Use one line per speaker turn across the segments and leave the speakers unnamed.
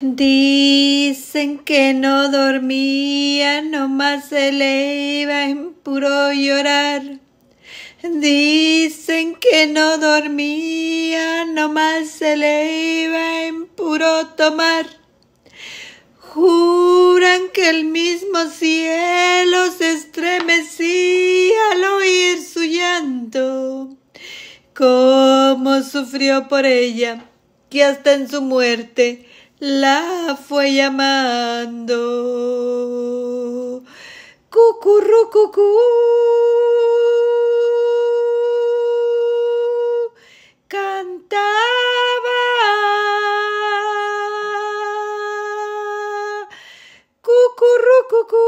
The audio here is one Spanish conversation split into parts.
Dicen que no dormía, no más se le iba en puro llorar. Dicen que no dormía, no más se le iba en puro tomar. Juran que el mismo cielo se estremecía al oír su llanto. Cómo sufrió por ella, que hasta en su muerte la fue llamando. Cucurrucucú. Cantaba.
Cucurrucucú.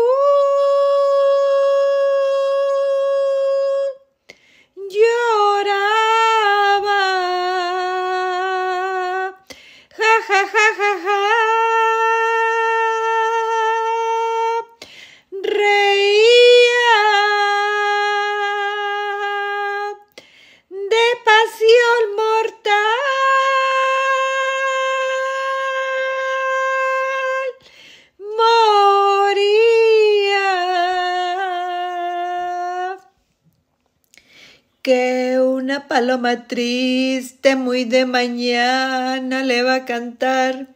que una paloma triste muy de mañana le va a cantar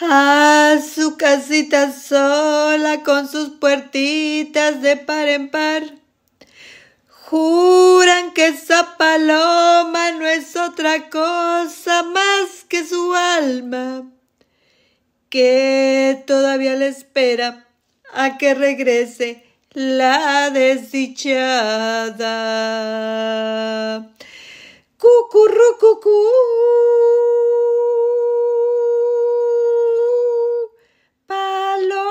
a su casita sola con sus puertitas de par en par. Juran que esa paloma no es otra cosa más que su alma, que todavía le espera a que regrese la desdichada. Cucurrucucú.
Paloma.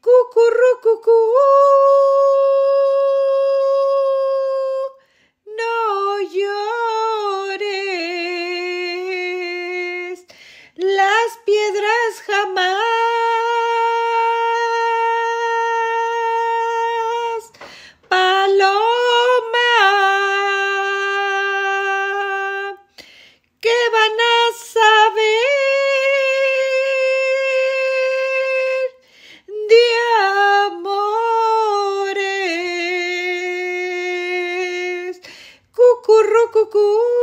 Cucurrucucú. No llores. Las piedras jamás. Paloma, ¿qué van a saber de amores? cucurro.